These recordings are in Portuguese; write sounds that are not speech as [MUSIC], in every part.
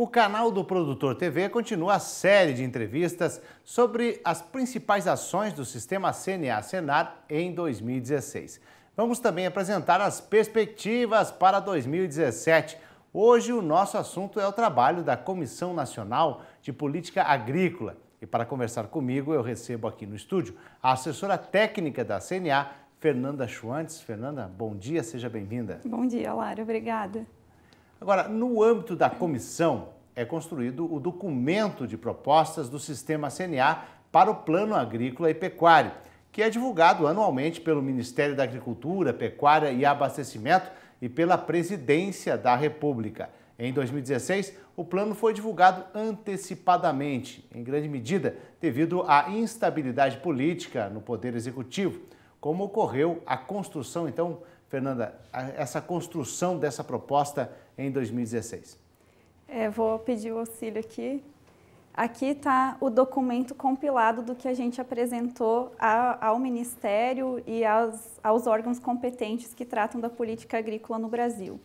O canal do Produtor TV continua a série de entrevistas sobre as principais ações do sistema CNA-Senar em 2016. Vamos também apresentar as perspectivas para 2017. Hoje o nosso assunto é o trabalho da Comissão Nacional de Política Agrícola. E para conversar comigo, eu recebo aqui no estúdio a assessora técnica da CNA, Fernanda Schwantz. Fernanda, bom dia, seja bem-vinda. Bom dia, Lara, obrigada. Agora, no âmbito da comissão, é construído o documento de propostas do sistema CNA para o Plano Agrícola e Pecuário, que é divulgado anualmente pelo Ministério da Agricultura, Pecuária e Abastecimento e pela Presidência da República. Em 2016, o plano foi divulgado antecipadamente, em grande medida devido à instabilidade política no Poder Executivo, como ocorreu a construção, então, Fernanda, essa construção dessa proposta em 2016. É, vou pedir o auxílio aqui. Aqui está o documento compilado do que a gente apresentou ao, Ministério e aos, aos órgãos competentes que tratam da política agrícola no Brasil.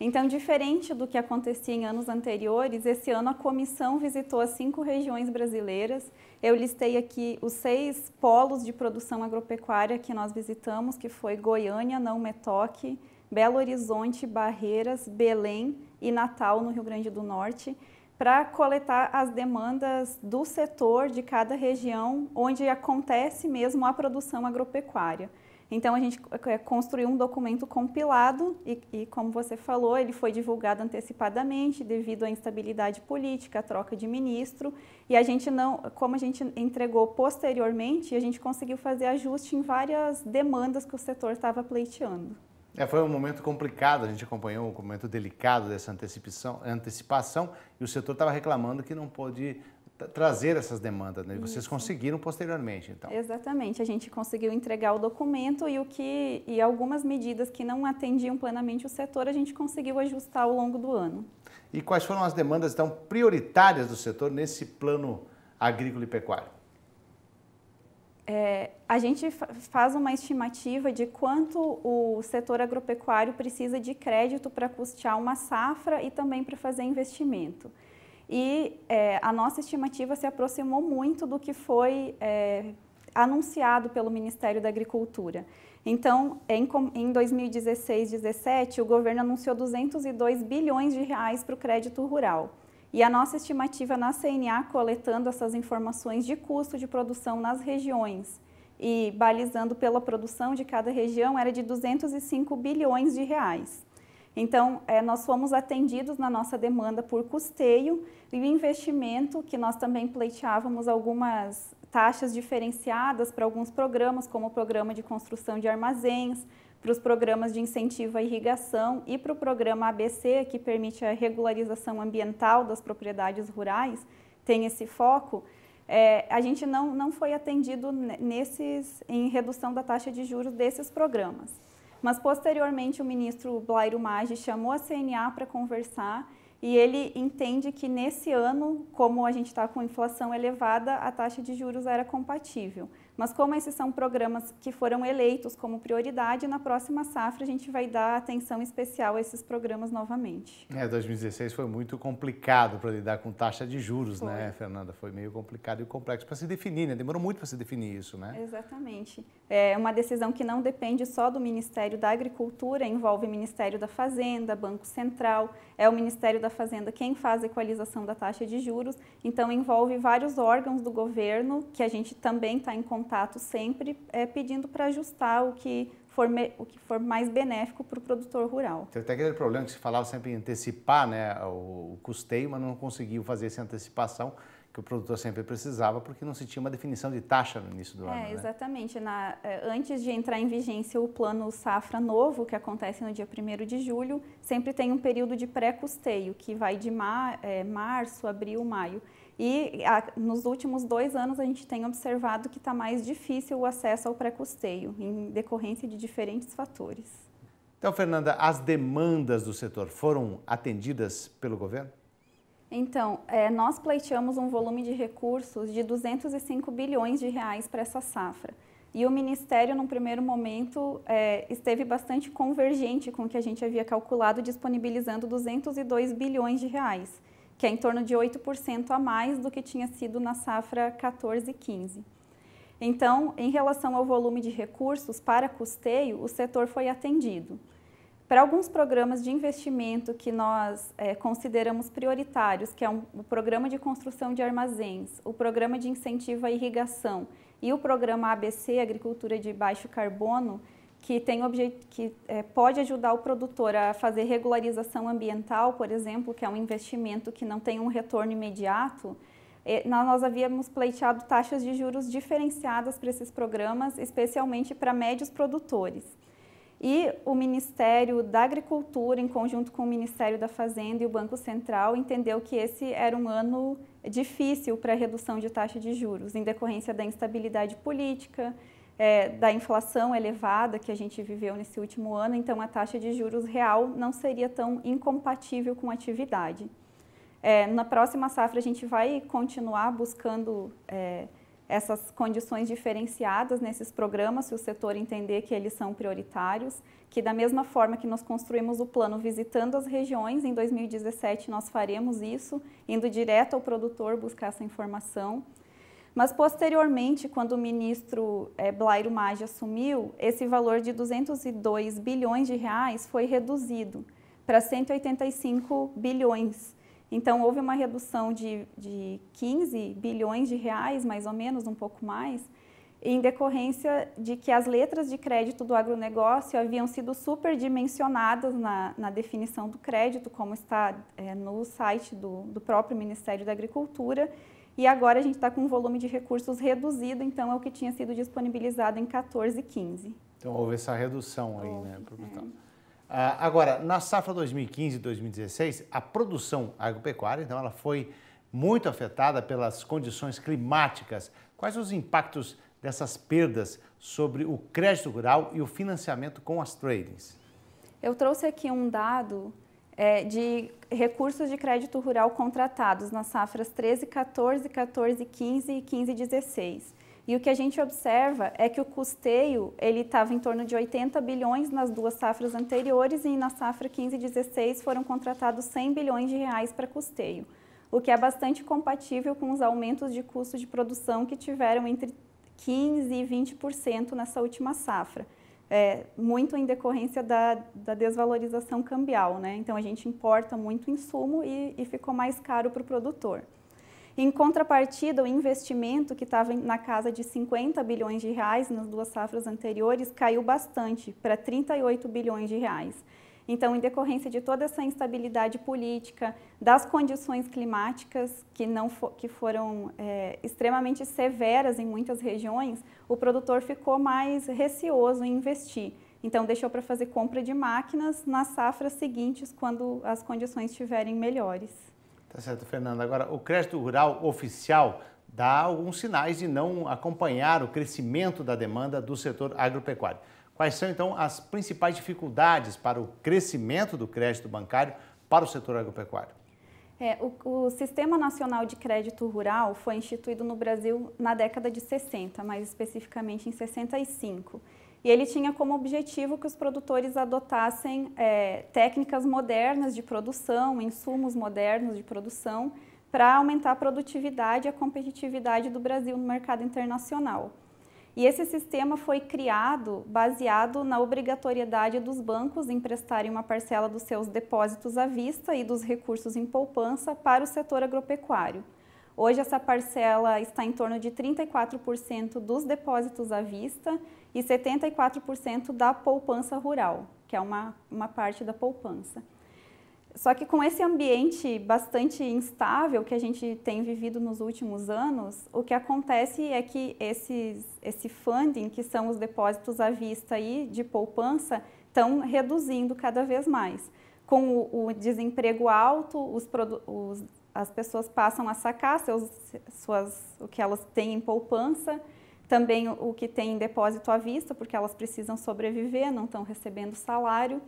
Então, diferente do que acontecia em anos anteriores, esse ano a comissão visitou as cinco regiões brasileiras. Eu listei aqui os seis polos de produção agropecuária que nós visitamos, que foi Goiânia, Não Metoque, Belo Horizonte, Barreiras, Belém, e Natal, no Rio Grande do Norte, para coletar as demandas do setor de cada região onde acontece mesmo a produção agropecuária. Então a gente é, é, construiu um documento compilado e, e, como você falou, ele foi divulgado antecipadamente devido à instabilidade política, à troca de ministro e a gente não, como a gente entregou posteriormente, a gente conseguiu fazer ajuste em várias demandas que o setor estava pleiteando. É, foi um momento complicado, a gente acompanhou um momento delicado dessa antecipação, antecipação e o setor estava reclamando que não pôde trazer essas demandas, né? Vocês Isso. conseguiram posteriormente, então. Exatamente, a gente conseguiu entregar o documento e o que e algumas medidas que não atendiam plenamente o setor, a gente conseguiu ajustar ao longo do ano. E quais foram as demandas então prioritárias do setor nesse plano agrícola e pecuário? É, a gente faz uma estimativa de quanto o setor agropecuário precisa de crédito para custear uma safra e também para fazer investimento. E é, a nossa estimativa se aproximou muito do que foi é, anunciado pelo Ministério da Agricultura. Então, em, em 2016, 17, o governo anunciou 202 bilhões de reais para o crédito rural. E a nossa estimativa na CNA, coletando essas informações de custo de produção nas regiões e balizando pela produção de cada região, era de 205 bilhões de reais. Então, é, nós fomos atendidos na nossa demanda por custeio e o investimento, que nós também pleiteávamos algumas taxas diferenciadas para alguns programas, como o programa de construção de armazéns, para os programas de incentivo à irrigação e para o programa ABC, que permite a regularização ambiental das propriedades rurais, tem esse foco, é, a gente não, não foi atendido nesses, em redução da taxa de juros desses programas. Mas, posteriormente, o ministro Blairo Maggi chamou a CNA para conversar e ele entende que, nesse ano, como a gente está com inflação elevada, a taxa de juros era compatível. Mas como esses são programas que foram eleitos como prioridade, na próxima safra a gente vai dar atenção especial a esses programas novamente. É, 2016 foi muito complicado para lidar com taxa de juros, né, foi. né, Fernanda? Foi meio complicado e complexo para se definir, né? Demorou muito para se definir isso, né? Exatamente. É uma decisão que não depende só do Ministério da Agricultura, envolve o Ministério da Fazenda, Banco Central, é o Ministério da Fazenda quem faz a equalização da taxa de juros, então envolve vários órgãos do governo que a gente também está em contato contato sempre é, pedindo para ajustar o que, for me, o que for mais benéfico para o produtor rural. Tem até aquele problema que se falava sempre em antecipar né, o, o custeio, mas não conseguiu fazer essa antecipação que o produtor sempre precisava, porque não se tinha uma definição de taxa no início do é, ano. Né? Exatamente. Na, é, antes de entrar em vigência o plano safra novo, que acontece no dia 1 de julho, sempre tem um período de pré-custeio, que vai de mar, é, março, abril, maio. E a, nos últimos dois anos a gente tem observado que está mais difícil o acesso ao pré-custeio, em decorrência de diferentes fatores. Então, Fernanda, as demandas do setor foram atendidas pelo governo? Então, é, nós pleiteamos um volume de recursos de 205 bilhões de reais para essa safra. E o Ministério, num primeiro momento, é, esteve bastante convergente com o que a gente havia calculado, disponibilizando 202 bilhões de reais que é em torno de 8% a mais do que tinha sido na safra 14 e 15. Então, em relação ao volume de recursos para custeio, o setor foi atendido. Para alguns programas de investimento que nós é, consideramos prioritários, que é um, o programa de construção de armazéns, o programa de incentivo à irrigação e o programa ABC, Agricultura de Baixo Carbono, que, tem que é, pode ajudar o produtor a fazer regularização ambiental, por exemplo, que é um investimento que não tem um retorno imediato, é, nós havíamos pleiteado taxas de juros diferenciadas para esses programas, especialmente para médios produtores. E o Ministério da Agricultura, em conjunto com o Ministério da Fazenda e o Banco Central, entendeu que esse era um ano difícil para a redução de taxa de juros, em decorrência da instabilidade política, é, da inflação elevada que a gente viveu nesse último ano, então a taxa de juros real não seria tão incompatível com a atividade. É, na próxima safra, a gente vai continuar buscando é, essas condições diferenciadas nesses programas, se o setor entender que eles são prioritários, que da mesma forma que nós construímos o plano visitando as regiões, em 2017 nós faremos isso, indo direto ao produtor buscar essa informação. Mas posteriormente, quando o ministro é, Blairo Maggi assumiu, esse valor de 202 bilhões de reais foi reduzido para 185 bilhões. Então, houve uma redução de, de 15 bilhões de reais, mais ou menos, um pouco mais, em decorrência de que as letras de crédito do agronegócio haviam sido superdimensionadas na, na definição do crédito, como está é, no site do, do próprio Ministério da Agricultura, e agora a gente está com um volume de recursos reduzido, então é o que tinha sido disponibilizado em 14 e 15. Então houve essa redução aí, houve, né? É. Ah, agora, na safra 2015 e 2016, a produção agropecuária, então, ela foi muito afetada pelas condições climáticas. Quais os impactos dessas perdas sobre o crédito rural e o financiamento com as tradings? Eu trouxe aqui um dado é, de recursos de crédito rural contratados nas safras 13, 14, 14, 15 e 15, 16. E o que a gente observa é que o custeio ele estava em torno de 80 bilhões nas duas safras anteriores e na safra 15 16 foram contratados 100 bilhões de reais para custeio, o que é bastante compatível com os aumentos de custo de produção que tiveram entre 15 e 20% nessa última safra é, muito em decorrência da, da, desvalorização cambial. Né? Então, a gente importa muito insumo e, e ficou mais caro para o produtor. Em contrapartida, o investimento, que estava na casa de 50 bilhões de reais nas duas safras anteriores, caiu bastante, para 38 bilhões de reais. Então, em decorrência de toda essa instabilidade política, das condições climáticas que, não que foram é, extremamente severas em muitas regiões, o produtor ficou mais receoso em investir. Então, deixou para fazer compra de máquinas nas safras seguintes, quando as condições estiverem melhores. Tá certo, Fernanda. Agora, o crédito rural oficial dá alguns sinais de não acompanhar o crescimento da demanda do setor agropecuário. Quais são então as principais dificuldades para o crescimento do crédito bancário para o setor agropecuário? É, o, o, Sistema Nacional de Crédito Rural foi instituído no Brasil na década de 60, mais especificamente em 65. E ele tinha como objetivo que os produtores adotassem é, técnicas modernas de produção, insumos modernos de produção, para aumentar a produtividade e a competitividade do Brasil no mercado internacional. E esse sistema foi criado baseado na obrigatoriedade dos bancos emprestarem uma parcela dos seus depósitos à vista e dos recursos em poupança para o setor agropecuário. Hoje essa parcela está em torno de 34% dos depósitos à vista e 74% da poupança rural, que é uma, uma parte da poupança. Só que com esse ambiente bastante instável que a gente tem vivido nos últimos anos, o que acontece é que esses, esse funding, que são os depósitos à vista aí de poupança, estão reduzindo cada vez mais. Com o, o desemprego alto, os, os, as pessoas passam a sacar seus, suas, o que elas têm em poupança, também o, o que tem em depósito à vista, porque elas precisam sobreviver, não estão recebendo salário.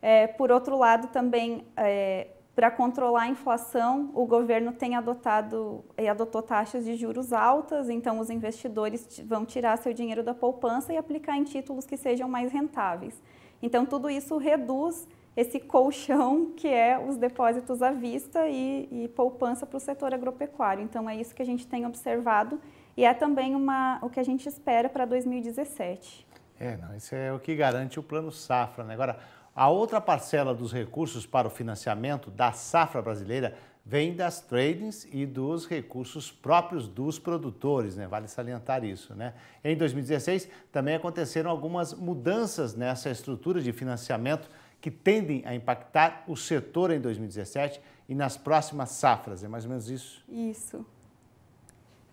É, por outro lado, também, é, para controlar a inflação, o governo tem adotado e adotou taxas de juros altas, então os investidores vão tirar seu dinheiro da poupança e aplicar em títulos que sejam mais rentáveis. Então, tudo isso reduz esse colchão [LAUGHS] que é os depósitos à vista e, e poupança para o setor agropecuário. Então, é isso que a gente tem observado e é também uma, o que a gente espera para 2017. É, não, isso é o que garante o plano safra. Né? Agora, a outra parcela dos recursos para o financiamento da safra brasileira vem das tradings e dos recursos próprios dos produtores, né? Vale salientar isso, né? Em 2016 também aconteceram algumas mudanças nessa estrutura de financiamento que tendem a impactar o setor em 2017 e nas próximas safras. É mais ou menos isso? Isso.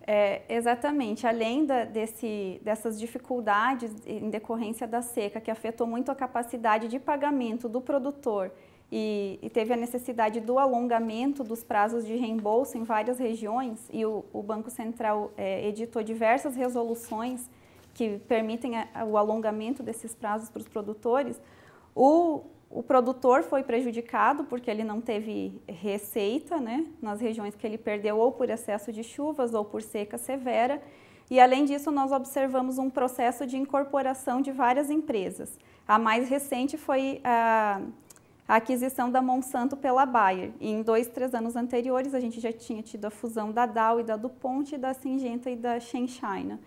É, exatamente. Além da, desse, dessas dificuldades em decorrência da seca, que afetou muito a capacidade de pagamento do produtor e, e teve a necessidade do alongamento dos prazos de reembolso em várias regiões, e o, o Banco Central é, editou diversas resoluções que permitem a, a, o alongamento desses prazos para os produtores, o o produtor foi prejudicado porque ele não teve receita né, nas regiões que ele perdeu, ou por excesso de chuvas ou por seca severa. E além disso, nós observamos um processo de incorporação de várias empresas. A mais recente foi a, a aquisição da Monsanto pela Bayer. E em dois, três anos anteriores, a gente já tinha tido a fusão da Dow e da DuPont, e da Syngenta e da Shenzhen.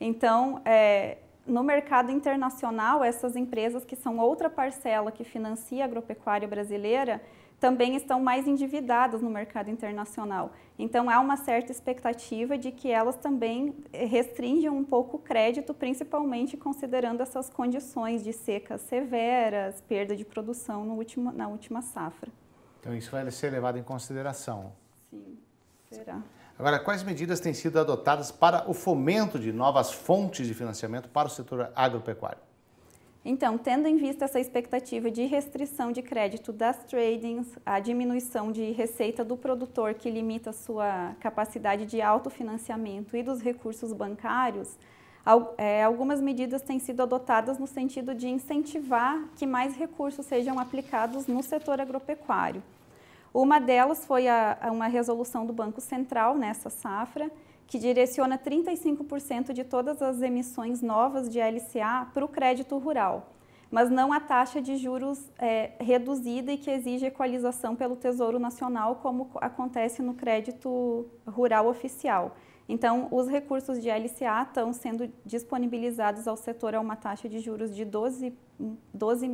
Então, é, no mercado internacional, essas empresas que são outra parcela que financia a agropecuária brasileira também estão mais endividadas no mercado internacional. Então há uma certa expectativa de que elas também eh, restringam um pouco o crédito, principalmente considerando essas condições de secas severas, perda de produção no último, na última safra. Então isso vai ser levado em consideração. Sim, será. Agora, quais medidas têm sido adotadas para o fomento de novas fontes de financiamento para o setor agropecuário? Então, tendo em vista essa expectativa de restrição de crédito das tradings, a diminuição de receita do produtor que limita sua capacidade de autofinanciamento e dos recursos bancários, é, algumas medidas têm sido adotadas no sentido de incentivar que mais recursos sejam aplicados no setor agropecuário. Uma delas foi a, a uma resolução do Banco Central nessa safra, que direciona 35% de todas as emissões novas de LCA para o crédito rural, mas não a taxa de juros é, reduzida e que exige equalização pelo Tesouro Nacional, como acontece no crédito rural oficial. Então, os recursos de LCA estão sendo disponibilizados ao setor a uma taxa de juros de 12,5% 12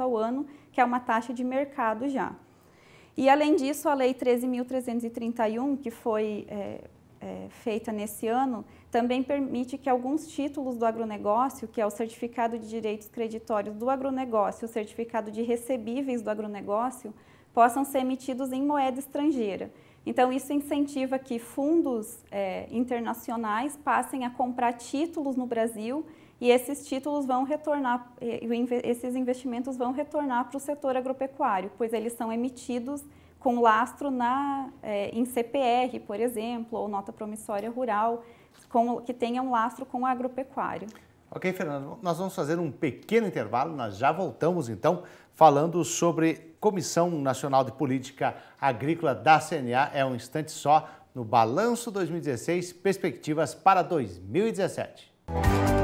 ao ano, que é uma taxa de mercado já. E, além disso, a Lei 13.331, que foi é, é, feita nesse ano, também permite que alguns títulos do agronegócio, que é o Certificado de Direitos Creditórios do Agronegócio, o Certificado de Recebíveis do Agronegócio, possam ser emitidos em moeda estrangeira. Então, isso incentiva que fundos é, internacionais passem a comprar títulos no Brasil e esses títulos vão retornar, esses investimentos vão retornar para o setor agropecuário, pois eles são emitidos com lastro na, é, em CPR, por exemplo, ou nota promissória rural, com, que tenha um lastro com o agropecuário. Ok, Fernando, nós vamos fazer um pequeno intervalo, nós já voltamos então falando sobre Comissão Nacional de Política Agrícola da CNA, é um instante só, no Balanço 2016, Perspectivas para 2017. Música